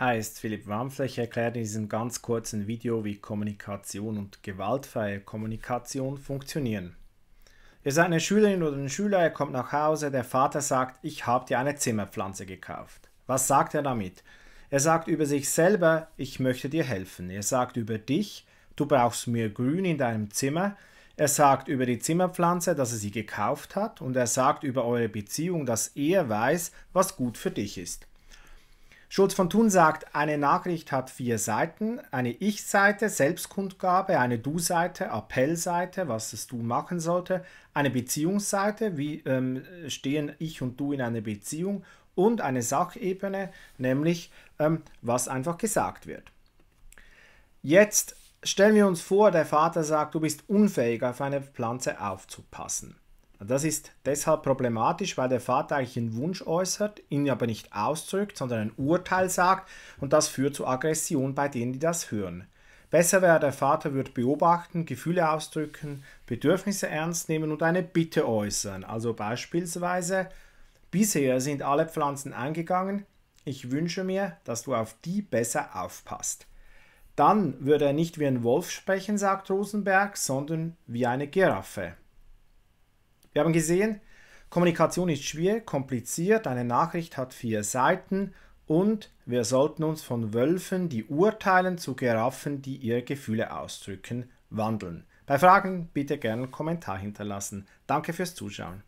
heißt Philipp Warmfläche erklärt in diesem ganz kurzen Video, wie Kommunikation und gewaltfreie Kommunikation funktionieren. Ihr seid eine Schülerin oder ein Schüler, ihr kommt nach Hause, der Vater sagt, ich habe dir eine Zimmerpflanze gekauft. Was sagt er damit? Er sagt über sich selber, ich möchte dir helfen. Er sagt über dich, du brauchst mir Grün in deinem Zimmer. Er sagt über die Zimmerpflanze, dass er sie gekauft hat. Und er sagt über eure Beziehung, dass er weiß, was gut für dich ist. Schulz von Thun sagt, eine Nachricht hat vier Seiten, eine Ich-Seite, Selbstkundgabe, eine Du-Seite, Appellseite, was das Du machen sollte, eine Beziehungsseite, wie ähm, stehen ich und du in einer Beziehung und eine Sachebene, nämlich ähm, was einfach gesagt wird. Jetzt stellen wir uns vor, der Vater sagt, du bist unfähig, auf eine Pflanze aufzupassen. Das ist deshalb problematisch, weil der Vater eigentlich einen Wunsch äußert, ihn aber nicht ausdrückt, sondern ein Urteil sagt und das führt zu Aggression bei denen, die das hören. Besser wäre, der Vater würde beobachten, Gefühle ausdrücken, Bedürfnisse ernst nehmen und eine Bitte äußern. Also beispielsweise, bisher sind alle Pflanzen eingegangen, ich wünsche mir, dass du auf die besser aufpasst. Dann würde er nicht wie ein Wolf sprechen, sagt Rosenberg, sondern wie eine Giraffe. Wir haben gesehen, Kommunikation ist schwierig, kompliziert, eine Nachricht hat vier Seiten und wir sollten uns von Wölfen, die urteilen, zu Giraffen, die ihre Gefühle ausdrücken, wandeln. Bei Fragen bitte gerne einen Kommentar hinterlassen. Danke fürs Zuschauen.